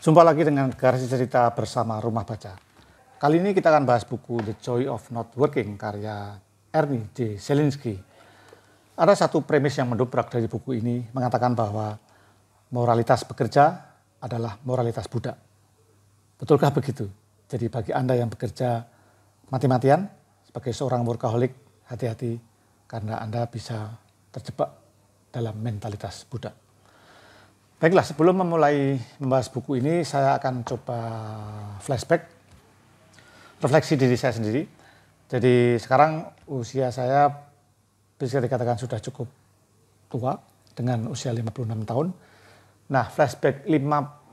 Jumpa lagi dengan garasi Cerita bersama Rumah Baca. Kali ini kita akan bahas buku The Joy of Not Working karya Ernie J. Selinsky. Ada satu premis yang mendobrak dari buku ini mengatakan bahwa moralitas bekerja adalah moralitas budak. Betulkah begitu? Jadi bagi Anda yang bekerja mati-matian sebagai seorang workaholic, hati-hati karena Anda bisa terjebak dalam mentalitas budak. Baiklah, sebelum memulai membahas buku ini, saya akan coba flashback, refleksi diri saya sendiri. Jadi sekarang usia saya bisa dikatakan sudah cukup tua, dengan usia 56 tahun. Nah, flashback 5,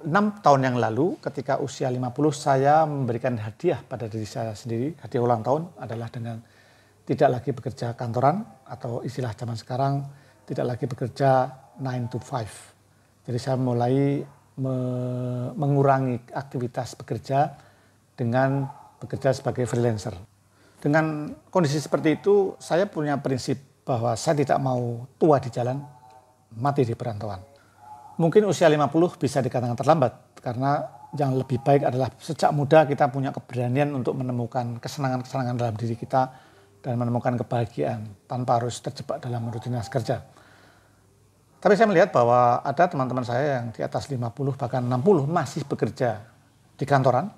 6 tahun yang lalu, ketika usia 50, saya memberikan hadiah pada diri saya sendiri. Hadiah ulang tahun adalah dengan tidak lagi bekerja kantoran, atau istilah zaman sekarang, tidak lagi bekerja 9 to 5 jadi saya mulai me mengurangi aktivitas bekerja dengan bekerja sebagai freelancer. Dengan kondisi seperti itu, saya punya prinsip bahwa saya tidak mau tua di jalan, mati di perantauan. Mungkin usia 50 bisa dikatakan terlambat karena yang lebih baik adalah sejak muda kita punya keberanian untuk menemukan kesenangan-kesenangan dalam diri kita dan menemukan kebahagiaan tanpa harus terjebak dalam rutinitas kerja. Tapi saya melihat bahwa ada teman-teman saya yang di atas 50 bahkan 60 masih bekerja di kantoran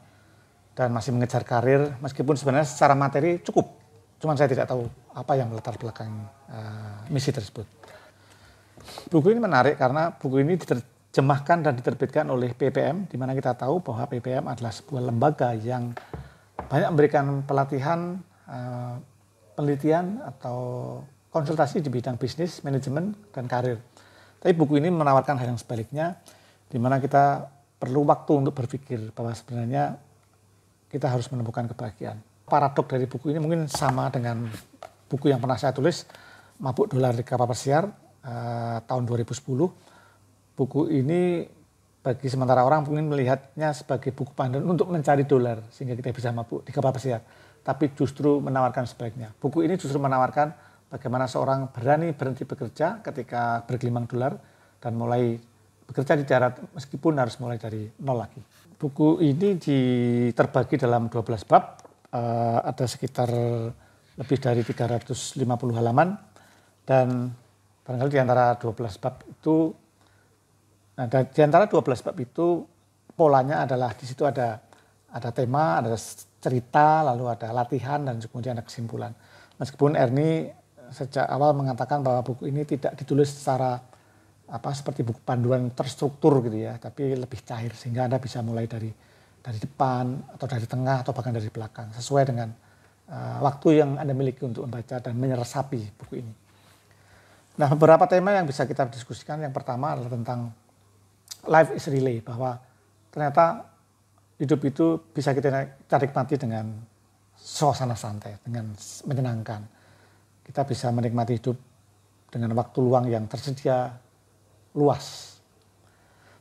dan masih mengejar karir meskipun sebenarnya secara materi cukup. Cuman saya tidak tahu apa yang melatar belakang uh, misi tersebut. Buku ini menarik karena buku ini diterjemahkan dan diterbitkan oleh PPM di mana kita tahu bahwa PPM adalah sebuah lembaga yang banyak memberikan pelatihan uh, penelitian atau konsultasi di bidang bisnis, manajemen dan karir. Tapi buku ini menawarkan hal yang sebaliknya, di mana kita perlu waktu untuk berpikir bahwa sebenarnya kita harus menemukan kebahagiaan. Paradok dari buku ini mungkin sama dengan buku yang pernah saya tulis, Mabuk Dolar di Kapal Persiar, eh, tahun 2010. Buku ini bagi sementara orang mungkin melihatnya sebagai buku panduan untuk mencari dolar sehingga kita bisa mabuk di kapal pesiar. Tapi justru menawarkan sebaiknya. Buku ini justru menawarkan bagaimana seorang berani berhenti bekerja ketika bergelimang dolar dan mulai bekerja di darat meskipun harus mulai dari nol lagi. Buku ini terbagi dalam 12 bab, eh, ada sekitar lebih dari 350 halaman dan barangkali di antara 12 bab itu nah di antara 12 bab itu polanya adalah di situ ada ada tema, ada cerita, lalu ada latihan dan kemudian ada kesimpulan. Meskipun Erni sejak awal mengatakan bahwa buku ini tidak ditulis secara apa seperti buku panduan terstruktur gitu ya, tapi lebih cair sehingga Anda bisa mulai dari dari depan atau dari tengah atau bahkan dari belakang sesuai dengan uh, waktu yang Anda miliki untuk membaca dan menyeresapi buku ini. Nah, beberapa tema yang bisa kita diskusikan yang pertama adalah tentang life is relay bahwa ternyata hidup itu bisa kita tarik mati dengan suasana santai, dengan menyenangkan kita bisa menikmati hidup dengan waktu luang yang tersedia luas.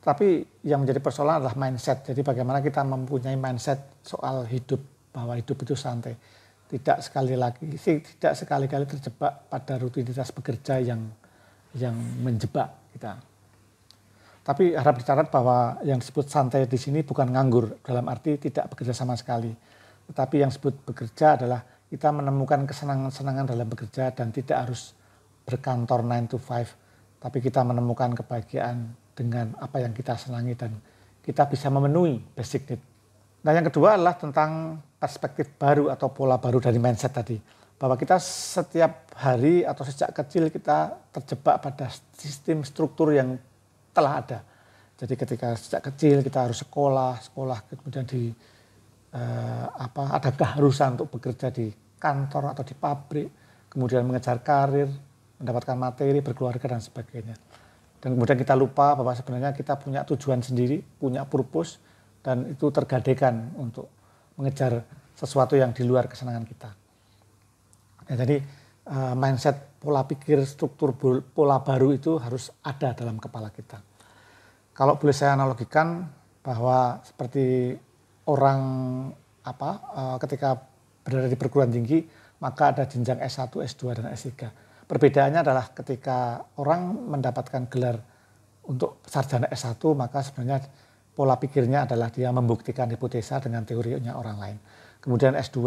Tapi yang menjadi persoalan adalah mindset. Jadi bagaimana kita mempunyai mindset soal hidup bahwa hidup itu santai. Tidak sekali lagi tidak sekali-kali terjebak pada rutinitas bekerja yang yang menjebak kita. Tapi harap dicatat bahwa yang disebut santai di sini bukan nganggur dalam arti tidak bekerja sama sekali. Tetapi yang disebut bekerja adalah kita menemukan kesenangan-kesenangan dalam bekerja dan tidak harus berkantor 9 to 5, tapi kita menemukan kebahagiaan dengan apa yang kita senangi dan kita bisa memenuhi basic need. Nah yang kedua adalah tentang perspektif baru atau pola baru dari mindset tadi. Bahwa kita setiap hari atau sejak kecil kita terjebak pada sistem struktur yang telah ada. Jadi ketika sejak kecil kita harus sekolah, sekolah kemudian di eh, apa ada keharusan untuk bekerja di kantor atau di pabrik, kemudian mengejar karir, mendapatkan materi, berkeluarga dan sebagainya. Dan kemudian kita lupa bahwa sebenarnya kita punya tujuan sendiri, punya purpose dan itu tergadekan untuk mengejar sesuatu yang di luar kesenangan kita. Ya, jadi eh, mindset pola pikir struktur pola baru itu harus ada dalam kepala kita. Kalau boleh saya analogikan bahwa seperti orang apa uh, ketika berada di perguruan tinggi maka ada jenjang S1, S2 dan S3. Perbedaannya adalah ketika orang mendapatkan gelar untuk sarjana S1 maka sebenarnya pola pikirnya adalah dia membuktikan hipotesa dengan teorinya orang lain. Kemudian S2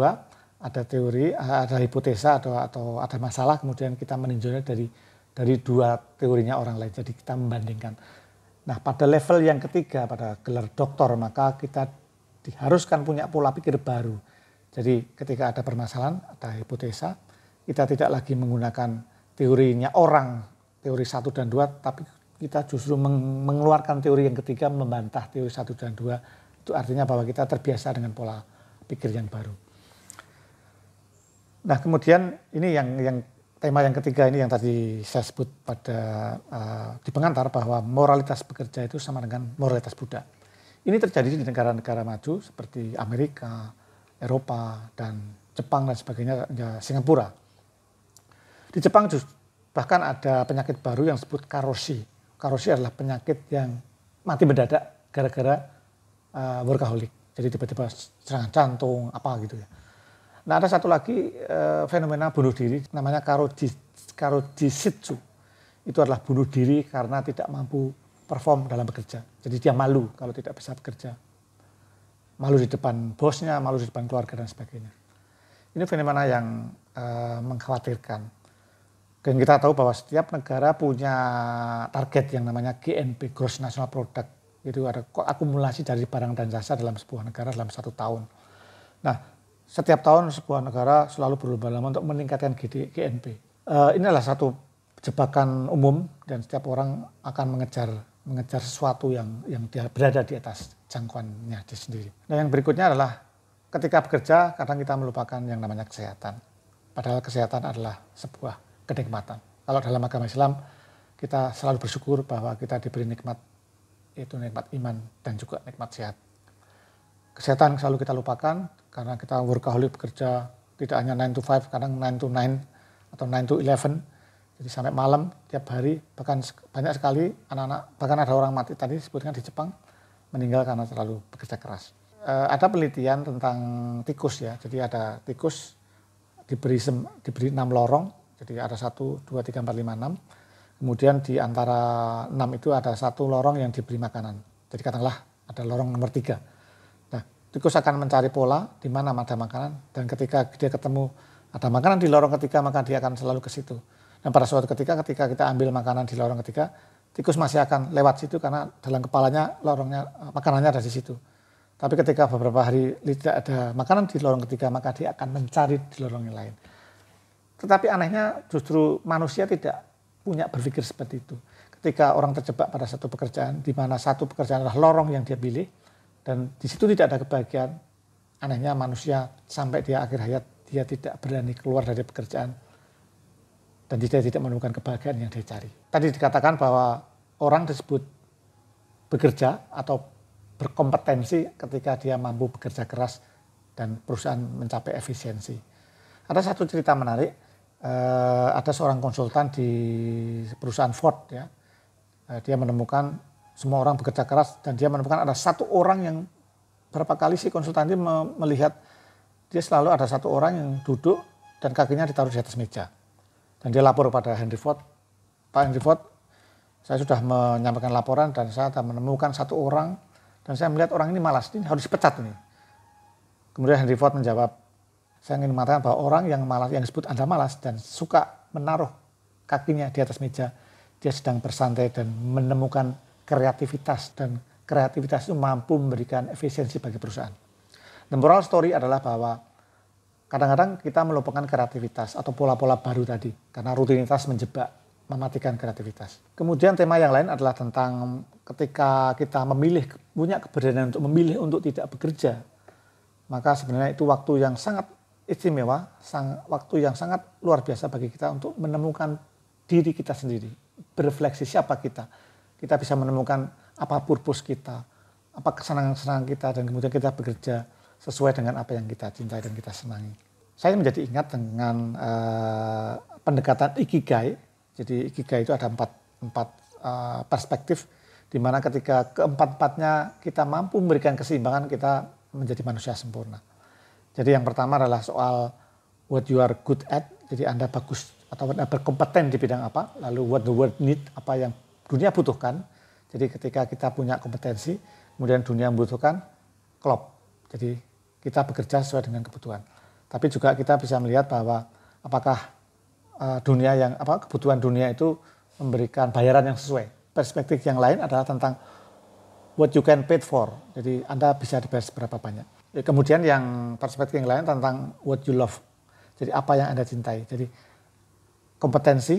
ada teori, ada hipotesa atau atau ada masalah kemudian kita meninjau dari dari dua teorinya orang lain. Jadi kita membandingkan. Nah, pada level yang ketiga pada gelar doktor maka kita diharuskan punya pola pikir baru. Jadi ketika ada permasalahan, ada hipotesa, kita tidak lagi menggunakan teorinya orang, teori satu dan dua, tapi kita justru mengeluarkan teori yang ketiga membantah teori satu dan dua. Itu artinya bahwa kita terbiasa dengan pola pikir yang baru. Nah kemudian ini yang yang tema yang ketiga ini yang tadi saya sebut pada uh, di pengantar bahwa moralitas bekerja itu sama dengan moralitas budak. Ini terjadi di negara-negara maju seperti Amerika, Eropa, dan Jepang dan sebagainya, ya Singapura. Di Jepang just, bahkan ada penyakit baru yang disebut Karoshi. Karoshi adalah penyakit yang mati mendadak gara-gara uh, workaholic. Jadi tiba-tiba serangan jantung, apa gitu ya. Nah ada satu lagi uh, fenomena bunuh diri namanya karoji, karojisitsu. Itu adalah bunuh diri karena tidak mampu perform dalam bekerja. Jadi dia malu kalau tidak bisa bekerja. Malu di depan bosnya, malu di depan keluarga dan sebagainya. Ini fenomena yang uh, mengkhawatirkan. Dan kita tahu bahwa setiap negara punya target yang namanya GNP, Gross National Product. Itu ada akumulasi dari barang dan jasa dalam sebuah negara dalam satu tahun. Nah, setiap tahun sebuah negara selalu berlomba-lomba untuk meningkatkan GNP. Uh, eh, ini adalah satu jebakan umum dan setiap orang akan mengejar mengejar sesuatu yang yang dia berada di atas jangkauannya di sendiri. Nah yang berikutnya adalah ketika bekerja kadang kita melupakan yang namanya kesehatan. Padahal kesehatan adalah sebuah kenikmatan. Kalau dalam agama Islam kita selalu bersyukur bahwa kita diberi nikmat yaitu nikmat iman dan juga nikmat sehat. Kesehatan selalu kita lupakan karena kita workaholic bekerja tidak hanya 9 to 5, kadang 9 to 9 atau 9 to 11 jadi sampai malam tiap hari bahkan banyak sekali anak-anak bahkan ada orang mati tadi disebutkan di Jepang meninggal karena terlalu bekerja keras. E, ada penelitian tentang tikus ya. Jadi ada tikus diberi sem, diberi enam lorong. Jadi ada satu dua tiga empat lima enam. Kemudian di antara enam itu ada satu lorong yang diberi makanan. Jadi katakanlah ada lorong nomor tiga. Nah, tikus akan mencari pola di mana ada makanan dan ketika dia ketemu ada makanan di lorong ketiga maka dia akan selalu ke situ. Dan nah, pada suatu ketika ketika kita ambil makanan di lorong ketiga, tikus masih akan lewat situ karena dalam kepalanya lorongnya eh, makanannya ada di situ. Tapi ketika beberapa hari tidak ada makanan di lorong ketiga, maka dia akan mencari di lorong yang lain. Tetapi anehnya justru manusia tidak punya berpikir seperti itu. Ketika orang terjebak pada satu pekerjaan, di mana satu pekerjaan adalah lorong yang dia pilih, dan di situ tidak ada kebahagiaan, anehnya manusia sampai dia akhir hayat, dia tidak berani keluar dari pekerjaan dan tidak tidak menemukan kebahagiaan yang dia cari. Tadi dikatakan bahwa orang disebut bekerja atau berkompetensi ketika dia mampu bekerja keras dan perusahaan mencapai efisiensi. Ada satu cerita menarik, eh, ada seorang konsultan di perusahaan Ford ya, eh, dia menemukan semua orang bekerja keras dan dia menemukan ada satu orang yang berapa kali si konsultan ini melihat dia selalu ada satu orang yang duduk dan kakinya ditaruh di atas meja dan dia lapor pada Henry Ford. Pak Henry Ford, saya sudah menyampaikan laporan dan saya menemukan satu orang dan saya melihat orang ini malas, ini harus dipecat ini. Kemudian Henry Ford menjawab, saya ingin mengatakan bahwa orang yang malas, yang disebut Anda malas dan suka menaruh kakinya di atas meja, dia sedang bersantai dan menemukan kreativitas dan kreativitas itu mampu memberikan efisiensi bagi perusahaan. The moral story adalah bahwa kadang-kadang kita melupakan kreativitas atau pola-pola baru tadi karena rutinitas menjebak mematikan kreativitas. Kemudian tema yang lain adalah tentang ketika kita memilih punya keberanian untuk memilih untuk tidak bekerja. Maka sebenarnya itu waktu yang sangat istimewa, sang, waktu yang sangat luar biasa bagi kita untuk menemukan diri kita sendiri, berefleksi siapa kita. Kita bisa menemukan apa purpose kita, apa kesenangan-kesenangan kita dan kemudian kita bekerja sesuai dengan apa yang kita cintai dan kita senangi. Saya menjadi ingat dengan uh, pendekatan ikigai. Jadi ikigai itu ada empat, empat uh, perspektif di mana ketika keempat-empatnya kita mampu memberikan keseimbangan kita menjadi manusia sempurna. Jadi yang pertama adalah soal what you are good at, jadi Anda bagus atau Anda berkompeten di bidang apa, lalu what the world need, apa yang dunia butuhkan. Jadi ketika kita punya kompetensi, kemudian dunia membutuhkan, klop. Jadi kita bekerja sesuai dengan kebutuhan. Tapi juga kita bisa melihat bahwa apakah eh, dunia yang apa kebutuhan dunia itu memberikan bayaran yang sesuai. Perspektif yang lain adalah tentang what you can pay for. Jadi Anda bisa dibayar seberapa banyak. Ya, kemudian yang perspektif yang lain tentang what you love. Jadi apa yang Anda cintai. Jadi kompetensi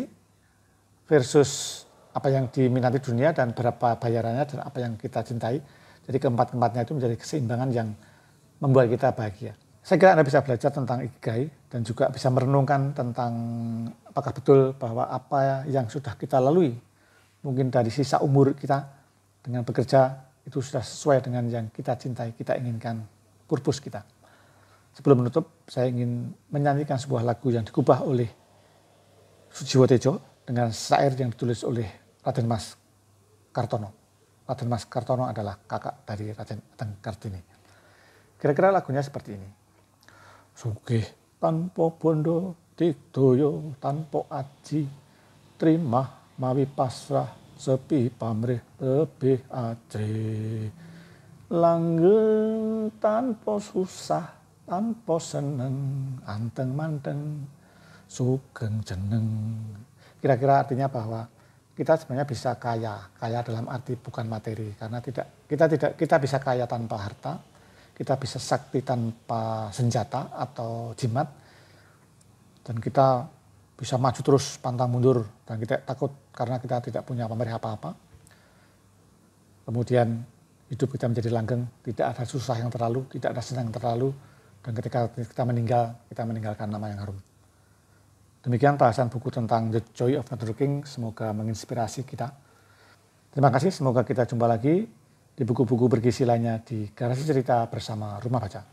versus apa yang diminati dunia dan berapa bayarannya dan apa yang kita cintai. Jadi keempat empatnya itu menjadi keseimbangan yang membuat kita bahagia. Saya kira Anda bisa belajar tentang ikigai dan juga bisa merenungkan tentang apakah betul bahwa apa yang sudah kita lalui mungkin dari sisa umur kita dengan bekerja itu sudah sesuai dengan yang kita cintai, kita inginkan, purpose kita. Sebelum menutup, saya ingin menyanyikan sebuah lagu yang digubah oleh Sujiwo Tejo dengan syair yang ditulis oleh Raden Mas Kartono. Raden Mas Kartono adalah kakak dari Raden Ateng Kartini. Kira-kira lagunya seperti ini. Sugih tanpa bondo digdoyo tanpa aji terima mawi pasrah sepi pamrih lebih aji, langgeng tanpa susah tanpa seneng anteng manteng sugeng jeneng kira-kira artinya bahwa kita sebenarnya bisa kaya kaya dalam arti bukan materi karena tidak kita tidak kita bisa kaya tanpa harta kita bisa sakti tanpa senjata atau jimat dan kita bisa maju terus pantang mundur dan kita takut karena kita tidak punya pemerintah apa-apa. Kemudian hidup kita menjadi langgeng, tidak ada susah yang terlalu, tidak ada senang yang terlalu, dan ketika kita meninggal, kita meninggalkan nama yang harum. Demikian bahasan buku tentang The Joy of Networking, semoga menginspirasi kita. Terima kasih, semoga kita jumpa lagi di buku-buku lainnya di garasi cerita bersama Rumah Baca.